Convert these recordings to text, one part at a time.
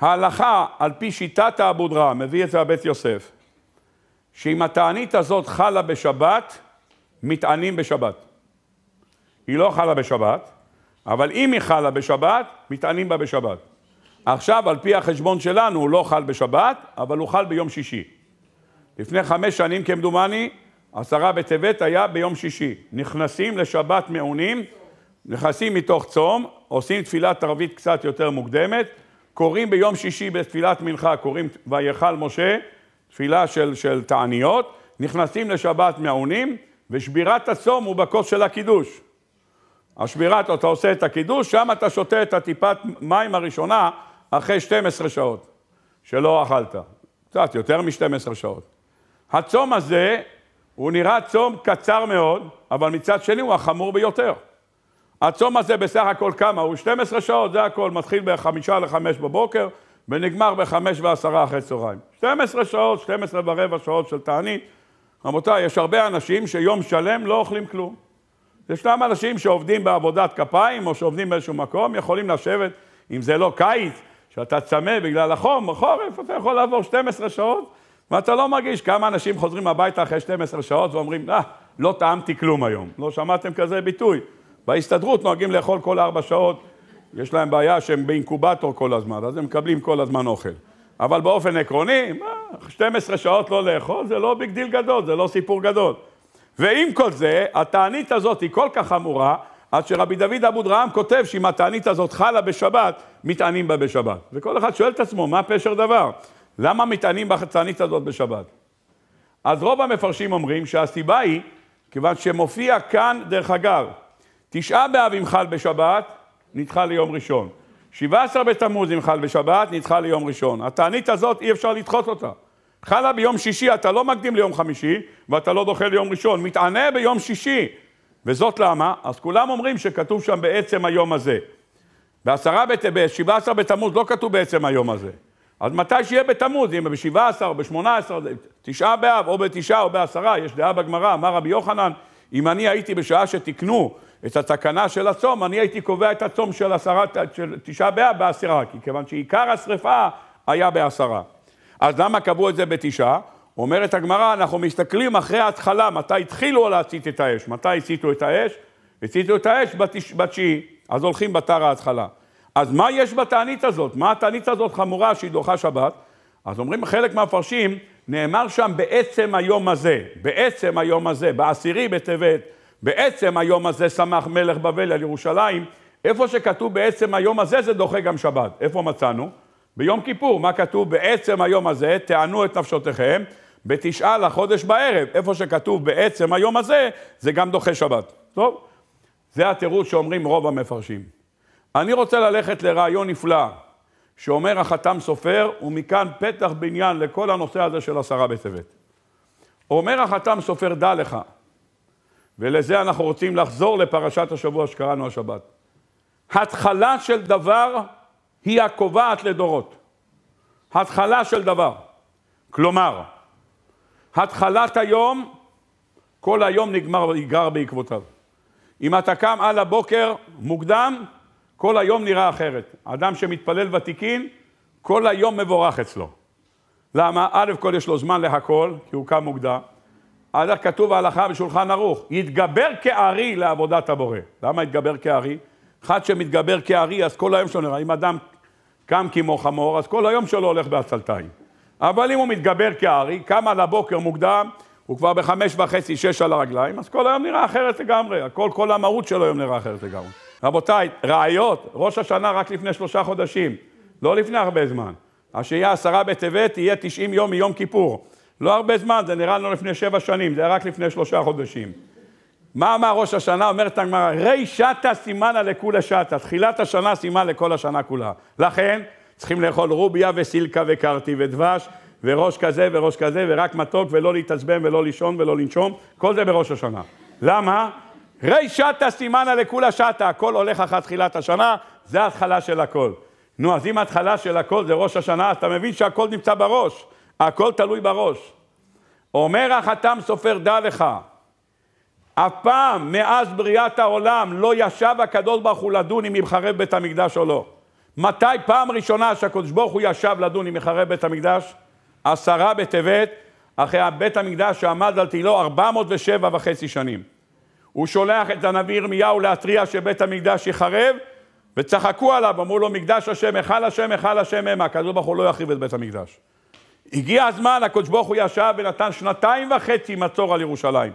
ההלכה, על פי שיטת האבודרא, מביא את זה הבית יוסף, שאם התענית הזאת חלה בשבת, מתענים בשבת. היא לא חלה בשבת, אבל אם היא חלה בשבת, מתענים בה בשבת. עכשיו, על פי החשבון שלנו, הוא לא חל בשבת, אבל הוא חל ביום שישי. לפני חמש שנים, כמדומני, עשרה בטבת היה ביום שישי. נכנסים לשבת מעונים, נכנסים מתוך צום, עושים תפילת ערבית קצת יותר מוקדמת, קוראים ביום שישי בתפילת מנחה, קוראים ויכל משה, תפילה של, של תעניות, נכנסים לשבת מעונים, ושבירת הצום הוא בכוס של הקידוש. השבירת, אתה עושה את הקידוש, שם אתה שותה את הטיפת מים הראשונה אחרי 12 שעות שלא אכלת. קצת יותר מ-12 שעות. הצום הזה, הוא נראה צום קצר מאוד, אבל מצד שני הוא החמור ביותר. הצום הזה בסך הכל כמה? הוא 12 שעות, זה הכל, מתחיל בחמישה לחמש בבוקר ונגמר בחמש ועשרה אחרי צהריים. 12 שעות, 12 ורבע שעות של תענית. רבותיי, יש הרבה אנשים שיום שלם לא אוכלים כלום. ישנם אנשים שעובדים בעבודת כפיים או שעובדים באיזשהו מקום, יכולים לשבת, אם זה לא קיץ, שאתה צמא בגלל החום, בחורף, אתה יכול לעבור 12 שעות ואתה לא מרגיש. כמה אנשים חוזרים הביתה אחרי 12 שעות ואומרים, אה, לא טעמתי כלום היום. לא שמעתם כזה ביטוי. בהסתדרות נוהגים לאכול כל ארבע שעות, יש להם בעיה שהם באינקובטור כל הזמן, אז הם מקבלים כל הזמן אוכל. אבל באופן עקרוני, 12 שעות לא לאכול זה לא ביג דיל גדול, זה לא סיפור גדול. ועם כל זה, התענית הזאת היא כל כך חמורה, עד שרבי דוד אבודרעם כותב שאם התענית הזאת חלה בשבת, מתענים בה בשבת. וכל אחד שואל את עצמו, מה פשר דבר? למה מתענים בתענית הזאת בשבת? אז רוב המפרשים אומרים שהסיבה היא, כיוון שמופיע כאן, דרך אגב, תשעה באב אם חל בשבת, נדחה ליום ראשון. שבעה עשר בתמוז אם חל בשבת, נדחה ליום ראשון. התענית הזאת, אי אפשר לדחות אותה. חלה ביום שישי, אתה לא מקדים ליום חמישי, ואתה לא דוחה ליום ראשון. מתענה ביום שישי. וזאת למה? אז כולם אומרים שכתוב שם בעצם היום הזה. בעשרה, ב עשר בתמוז לא כתוב בעצם היום הזה. אז מתי שיהיה בתמוז, אם ב עשר, בשמונה עשר, תשעה באב, או בתשעה או בעשרה, יש דעה בגמרא, אמר רבי יוחנן, אם אני הייתי בשעה שתיקנו את התקנה של הצום, אני הייתי קובע את הצום של, עשרה, של תשעה באב בעשרה, כי כיוון שעיקר השרפה היה בעשרה. אז למה קבעו את זה בתשעה? אומרת הגמרא, אנחנו מסתכלים אחרי ההתחלה, מתי התחילו להצית את האש. מתי הציתו את האש? הציתו את האש בתש... בתשיעי, אז הולכים בתר ההתחלה. אז מה יש בתענית הזאת? מה התענית הזאת חמורה שהיא דוחה שבת? אז אומרים חלק מהמפרשים, נאמר שם בעצם היום הזה, בעצם היום הזה, בעשירי בטבת, בעצם היום הזה שמח מלך בבל על ירושלים, איפה שכתוב בעצם היום הזה זה דוחה גם שבת. איפה מצאנו? ביום כיפור, מה כתוב? בעצם היום הזה תענו את נפשותיכם בתשעה לחודש בערב. איפה שכתוב בעצם היום הזה, זה גם דוחה שבת. טוב? זה התירוץ שאומרים רוב המפרשים. אני רוצה ללכת לרעיון נפלא. שאומר החתם סופר, ומכאן פתח בניין לכל הנושא הזה של עשרה בטבת. אומר החתם סופר, דע לך, ולזה אנחנו רוצים לחזור לפרשת השבוע שקראנו השבת. התחלה של דבר היא הקובעת לדורות. התחלה של דבר. כלומר, התחלת היום, כל היום נגמר, נגרר בעקבותיו. אם אתה קם על הבוקר מוקדם, כל היום נראה אחרת. אדם שמתפלל ותיקין, כל היום מבורך אצלו. למה? א' כל יש לו זמן להכל, כי הוא קם מוקדם. אז איך כתוב ההלכה בשולחן ערוך? יתגבר כארי לעבודת הבורא. למה יתגבר כארי? אחד שמתגבר כארי, אז כל היום שלו נראה. אם אדם קם כמו חמור, אז כל היום שלו הולך בעצלתיים. אבל אם הוא מתגבר כארי, קם על הבוקר מוקדם, הוא כבר בחמש וחצי, שש על הרגליים, אז כל היום נראה אחרת לגמרי. הכל, כל המהות של היום נראה אחרת לגמרי. רבותיי, ראיות, ראש השנה רק לפני שלושה חודשים, לא לפני הרבה זמן. השהייה עשרה בטבת תהיה תשעים יום מיום כיפור. לא הרבה זמן, זה נראה לנו לפני שבע שנים, זה היה רק לפני שלושה חודשים. מה אמר ראש השנה? אומרת הגמרא, רי שתה סימנה לכולה שתה, תחילת השנה סימן לכל השנה כולה. לכן, צריכים לאכול רוביה וסילקה וקרטי ודבש, וראש כזה וראש כזה, ורק מתוק, ולא להתעצבן ולא לישון ולא לנשום, כל זה בראש השנה. למה? רי שתא סימנה לכולה שתא, הכל הולך אחר תחילת השנה, זה ההתחלה של הכל. נו, אז אם ההתחלה של הכל זה ראש השנה, אז אתה מבין שהכל נמצא בראש, הכל תלוי בראש. אומר החתם סופר, דע לך, אף פעם מאז בריאת העולם לא ישב הקדוש ברוך הוא לדון אם יחרב בית המקדש או לא. מתי פעם ראשונה שהקדוש ברוך הוא ישב לדון אם יחרב בית המקדש? עשרה בטבת, אחרי בית המקדש שעמד על תהילו 407 וחצי שנים. הוא שולח את הנביא ירמיהו להתריע שבית המקדש ייחרב, וצחקו עליו, אמרו לו, מקדש השם, היכל השם, היכל השם המה, הקדוש ברוך הוא לא יחריב את בית המקדש. הגיע הזמן, הקדוש ברוך הוא ישב ונתן שנתיים וחצי מצור על ירושלים.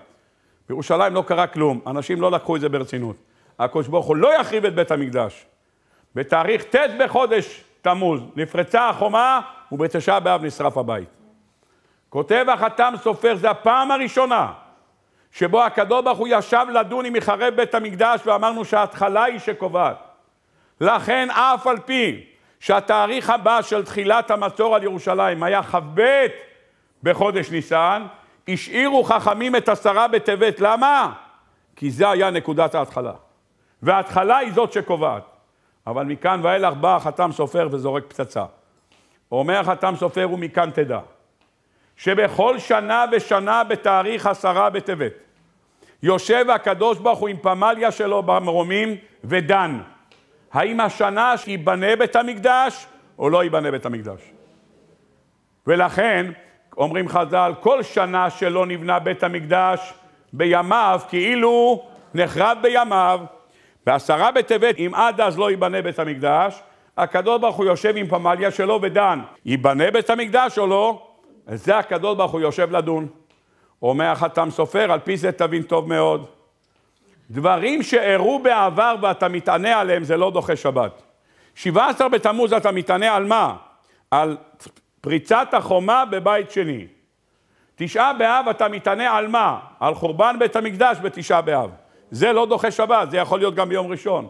בירושלים לא קרה כלום, אנשים לא לקחו את זה ברצינות. הקדוש ברוך הוא לא יחריב את בית המקדש. בתאריך ט' בחודש תמוז, נפרצה החומה ובתשעה באב נשרף הבית. כותב החתם סופר, זו הפעם הראשונה שבו הקדוש ברוך הוא ישב לדון עם יחרב בית המקדש, ואמרנו שההתחלה היא שקובעת. לכן אף על פי שהתאריך הבא של תחילת המצור על ירושלים היה כ"ב בחודש ניסן, השאירו חכמים את עשרה בטבת, למה? כי זה היה נקודת ההתחלה. וההתחלה היא זאת שקובעת. אבל מכאן ואילך בא החתם סופר וזורק פצצה. אומר החתם סופר ומכאן תדע. שבכל שנה ושנה בתאריך עשרה בטבת, יושב הקדוש ברוך הוא עם פמליה שלו במרומים ודן, האם השנה שייבנה בית המקדש או לא ייבנה בית המקדש. ולכן, אומרים חז"ל, כל שנה שלא נבנה בית המקדש בימיו, כאילו נחרב בימיו, בעשרה בטבת, אם עד אז לא ייבנה בית המקדש, הקדוש ברוך הוא יושב עם פמליה שלו ודן, ייבנה בית המקדש או לא? על זה הקדוש ברוך הוא יושב לדון. אומר החתם סופר, על פי זה תבין טוב מאוד. דברים שאירעו בעבר ואתה מתענה עליהם, זה לא דוחה שבת. 17 בתמוז אתה מתענה על מה? על פריצת החומה בבית שני. תשעה באב אתה מתענה על מה? על חורבן בית המקדש בתשעה באב. זה לא דוחה שבת, זה יכול להיות גם ביום ראשון.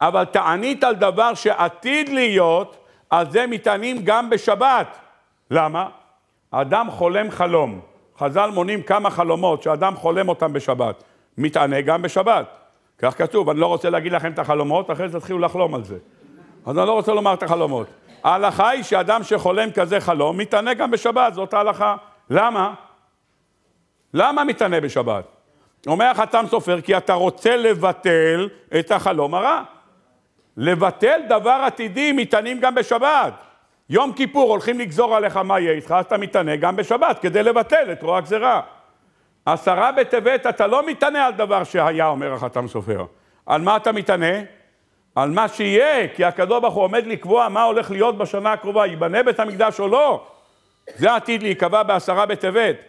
אבל תענית על דבר שעתיד להיות, על זה מתענים גם בשבת. למה? אדם חולם חלום. חז"ל מונים כמה חלומות שאדם חולם אותם בשבת. מתענה גם בשבת. כך כתוב, אני לא רוצה להגיד לכם את החלומות, אחרי זה תתחילו לחלום על זה. אז אני לא רוצה לומר את החלומות. ההלכה היא שאדם שחולם כזה חלום, מתענה גם בשבת, זאת ההלכה. למה? למה מתענה בשבת? אומר החתם סופר, כי אתה רוצה לבטל את החלום הרע. לבטל דבר עתידי, מתענים גם בשבת. יום כיפור הולכים לגזור עליך מה יהיה איתך, אז אתה מתענה גם בשבת כדי לבטל את רוע הגזירה. עשרה בטבת אתה לא מתענה על דבר שהיה, אומר החתם סופר. על מה אתה מתענה? על מה שיהיה, כי הקדוש ברוך הוא עומד לקבוע מה הולך להיות בשנה הקרובה, ייבנה בית המקדש או לא. זה עתיד להיקבע בעשרה בטבת.